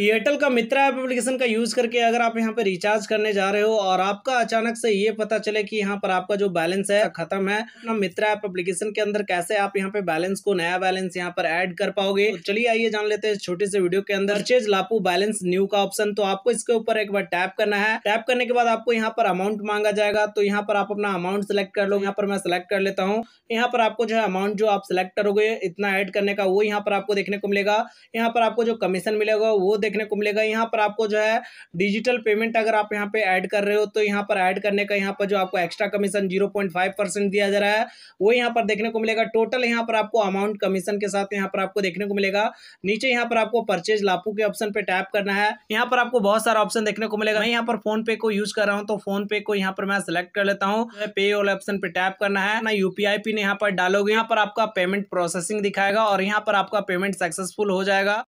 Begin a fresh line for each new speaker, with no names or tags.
Airtel का Mitra app application का use करके अगर आप यहाँ पर रिचार्ज करने जा रहे हो और आपका अचानक से ये पता चले कि यहाँ पर आपका जो बैलेंस है खत्म है ना मित्रा ऐप एप्लीकेशन के अंदर कैसे आप यहाँ पे बैलेंस को नया बैलेंस यहाँ पर ऐड कर पाओगे तो चलिए आइए जान लेते हैं छोटे से वीडियो के अंदर परचेज लापू बैलेंस न्यू का ऑप्शन तो आपको इसके ऊपर एक बार टैप करना है टैप करने के बाद आपको यहाँ पर अमाउंट मांगा जाएगा तो यहाँ पर आप अपना अमाउंट सेलेक्ट कर लो यहाँ पर मैं सेलेक्ट कर लेता हूँ यहाँ पर आपको जो है अमाउंट जो आप सेलेक्ट करोगे इतना ऐड करने का वो यहाँ पर आपको देखने को मिलेगा यहाँ पर आपको जो कमीशन मिलेगा वो देखने को मिलेगा यहाँ पर आपको जो है डिजिटल पेमेंट अगर आप यहाँ पे ऐड कर रहे हो तो यहाँ पर ऐड करने का यहाँ पर जो आपको extra commission zero point five percent दिया जा रहा है वो यहाँ पर देखने को मिलेगा टोटल यहाँ पर आपको अमाउंट कमीशन के साथ यहाँ पर आपको देखने को मिलेगा नीचे यहाँ पर आपको परचेज लापू के ऑप्शन पे टैप करना है यहाँ पर आपको बहुत सारा ऑप्शन देखने को मिलेगा मैं यहाँ पर फोन पे को यूज कर रहा हूँ तो फोन पे को यहाँ पर मैं सिलेक्ट कर लेता हूँ पे वाले ऑप्शन पे टैप करना है ना यूपीआई पिन यहाँ पर डालोगे यहाँ पर आपका पेमेंट प्रोसेसिंग दिखाएगा और यहाँ पर आपका पेमेंट सक्सेसफुल हो जाएगा